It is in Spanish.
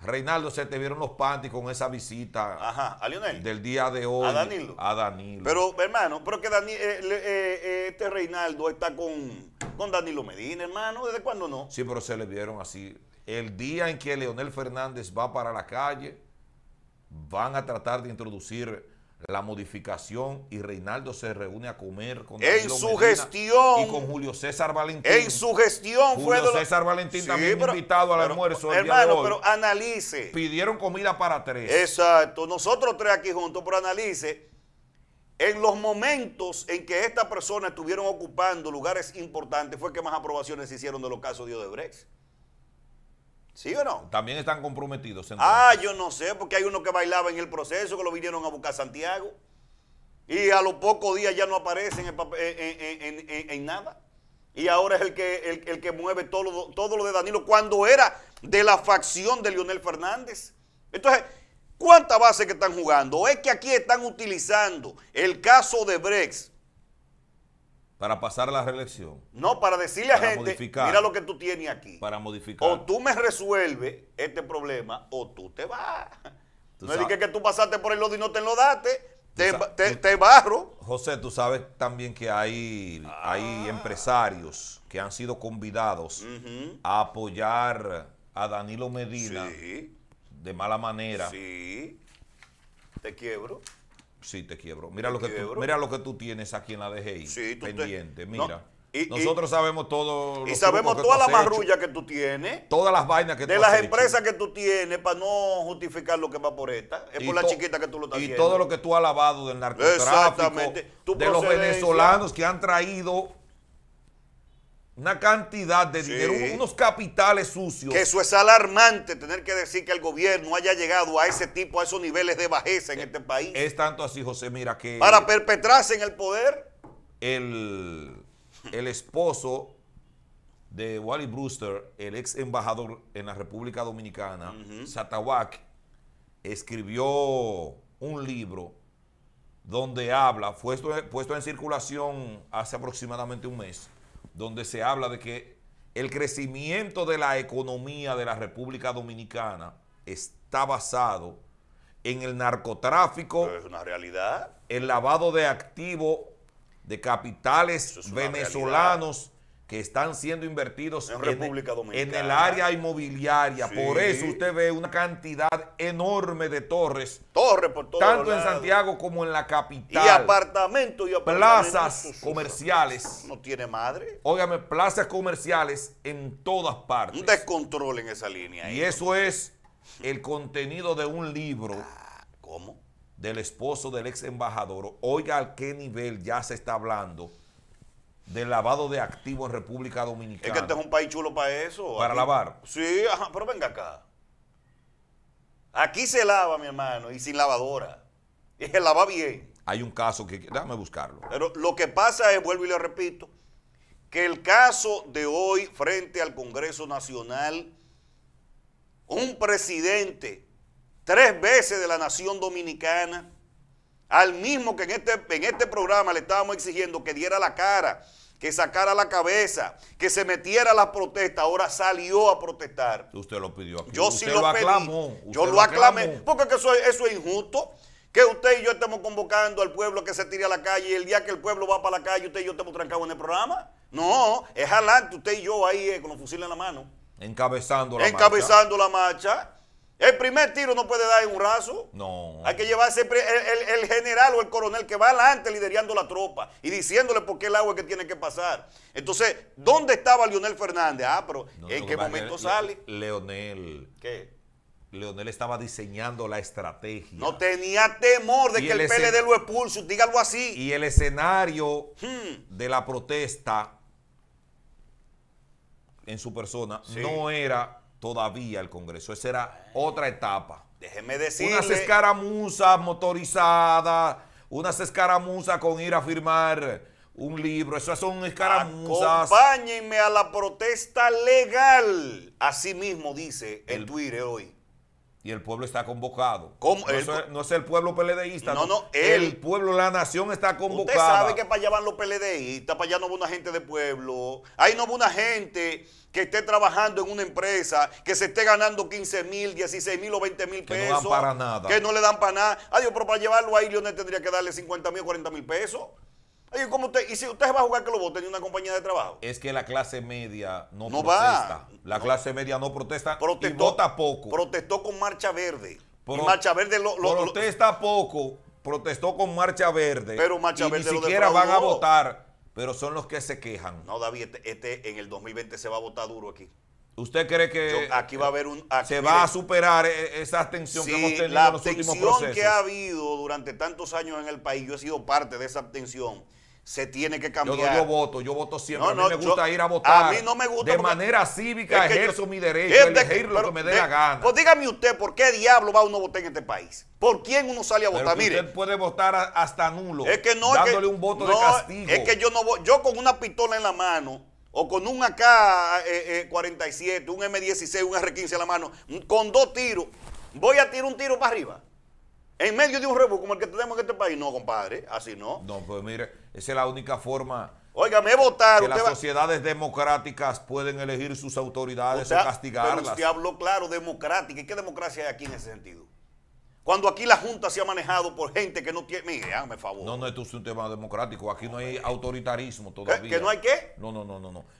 Reinaldo, se te vieron los panties con esa visita. Ajá, a Lionel. Del día de hoy. A Danilo. A Danilo. Pero, hermano, pero que eh, eh, eh, este Reinaldo está con, con Danilo Medina, hermano. ¿Desde cuándo no? Sí, pero se le vieron así. El día en que Leonel Fernández va para la calle, van a tratar de introducir la modificación y Reinaldo se reúne a comer con en su gestión y con Julio César Valentín. En su gestión Julio fue Julio César Valentín también invitado al almuerzo hermano, pero analice. Pidieron comida para tres. Exacto, nosotros tres aquí juntos, pero analice en los momentos en que estas personas estuvieron ocupando lugares importantes fue que más aprobaciones se hicieron de los casos de Odebrecht. ¿Sí o no? También están comprometidos. ah, yo no sé, porque hay uno que bailaba en el proceso, que lo vinieron a buscar Santiago. Y a los pocos días ya no aparece en, nada. Y ahora es el que, el, que mueve todo lo, todo lo de Danilo cuando era de la facción de Leonel Fernández. Entonces, ¿cuántas base que están jugando? Es que aquí están utilizando el caso de Brex para pasar la reelección. No, para decirle a gente, mira lo que tú tienes aquí. Para modificar. O tú me resuelves este problema o tú te vas. no es que, tú pasaste por el lodo y no te lo daste. Te, te, barro. José, tú sabes también que hay, hay ah. empresarios que han sido convidados a apoyar a Danilo Medina de mala manera. Sí. Te quiebro. Sí, te quiebro. Mira, lo, que Tú, mira lo que tú tienes aquí en la DGI. Sí, tú pendiente, mira. Y, Nosotros sabemos todo. Y sabemos toda la marrulla que tú tienes. Todas las vainas que tú tienes De las empresas que tú tienes para no justificar lo que va por esta. Es por la chiquita que tú lo estás Y todo lo que tú has lavado del narcotráfico. Exactamente. de los venezolanos que han traído una cantidad de dinero, unos capitales sucios. Que eso es alarmante tener que decir que el gobierno haya llegado a ese tipo, a esos niveles de bajeza en eh, este país. Es tanto así, José, mira que... Para perpetrarse en el poder. El, el esposo de Wally Brewster, el ex embajador en la República Dominicana, Satawak, escribió un libro donde habla, Fue puesto en circulación hace aproximadamente un mes, donde se habla de que el crecimiento de la economía de la República Dominicana está basado en el narcotráfico. es una realidad. El lavado de activos de capitales venezolanos que están siendo invertidos en, República Dominicana. en el área inmobiliaria. Por eso usted ve una cantidad enorme de torres. por Tanto en Santiago como en la capital. Y apartamentos y Plazas comerciales. No tiene madre. Óigame, plazas comerciales en todas partes. Un descontrol en esa línea. Y eso es el contenido de un libro. Ah, ¿Cómo? Del esposo del ex embajador. Oiga a qué nivel ya se está hablando de lavado de activos en República Dominicana. Es que este es un país chulo para eso. Para lavar. Sí, pero venga acá. Aquí se lava, mi hermano, y sin lavadora. Y se lava bien. Hay un caso que... Déjame buscarlo. Pero lo que pasa es, vuelvo y le repito, que el caso de hoy frente al Congreso Nacional, un presidente tres veces de la nación dominicana, al mismo que en este, en este programa le estábamos exigiendo que diera la cara, que sacara la cabeza, que se metiera a la protesta, ahora salió a protestar. Usted lo pidió Yo sí lo, Yo lo, aclamé. Porque eso, eso es injusto. Que usted y yo estemos convocando al pueblo que se tire a la calle y el día que el pueblo va para la calle, usted y yo estemos trancados en el programa. No, es adelante, usted y yo ahí eh, con los fusiles en la mano. Encabezando la marcha. Encabezando la marcha. El primer tiro no puede dar en un raso. No. Hay que llevarse el, el, general o el coronel que va adelante liderando la tropa y diciéndole por qué el agua es que tiene que pasar. Entonces, ¿dónde estaba Leonel Fernández? Ah, pero ¿en qué momento sale? Leonel. ¿Qué? Leonel estaba diseñando la estrategia. No tenía temor de que el, PLD lo expulse, dígalo así. Y el escenario hmm. de la protesta en su persona no era todavía el Congreso. Esa era otra etapa. Déjeme decirle. Unas escaramuzas motorizadas, unas escaramuzas con ir a firmar un libro. Esas son escaramuzas. Acompáñenme a la protesta legal. Así mismo dice el, el Twitter hoy y el pueblo está convocado. ¿Cómo? No, es, no, es, el pueblo peledeísta. No, no, el pueblo, la nación está convocada. Usted sabe que para allá van los peledeístas, para allá no va una gente de pueblo. Ahí no va una gente que esté trabajando en una empresa, que se esté ganando 15 mil, 16 mil o 20 mil pesos. Que no dan para nada. Que no le dan para nada. Adiós, ah, pero para llevarlo ahí, Leonel tendría que darle 50 mil o 40 mil pesos usted, y si usted va a jugar que lo voten en una compañía de trabajo. Es que la clase media no, no Va. La clase media no protesta protestó, tampoco. Protestó con Marcha Verde. Marcha Verde lo, protesta poco, protestó con Marcha Verde. Pero Marcha y Verde ni siquiera van a votar, pero son los que se quejan. No, David, este, este en el 2020 se va a votar duro aquí. ¿Usted cree que aquí va a haber un se va a superar e-, esa tensión que hemos tenido los últimos La tensión que ha habido durante tantos años en el país, yo he sido parte de esa tensión se tiene que cambiar. Yo, voto, yo voto siempre. No, a mí me gusta ir a votar. A mí no me gusta. De manera cívica ejerzo mi derecho lo que me dé la gana. Pues dígame usted, ¿por qué diablo va uno a votar en este país? ¿Por quién uno sale a votar? Mire. Usted puede votar hasta nulo. Es que no. Dándole es que, un voto de castigo. Es que yo no Yo con una pistola en la mano. O con un AK-47, eh, eh, un M16, un R-15 en la mano, con dos tiros, voy a tirar un tiro para arriba. En medio de un revuelo como el que tenemos en este país. No, compadre, así no. No, pues mire, esa es la única forma. óigame votar. votado. Que las sociedades democráticas pueden elegir sus autoridades o, castigarlas. Pero usted habló claro, democrática. ¿Y qué democracia hay aquí en ese sentido? Cuando aquí la Junta se ha manejado por gente que no tiene. Mire, hágame favor. No, no, esto es un tema democrático. Aquí no hay autoritarismo todavía. ¿Que no hay qué? No, no, no, no. no.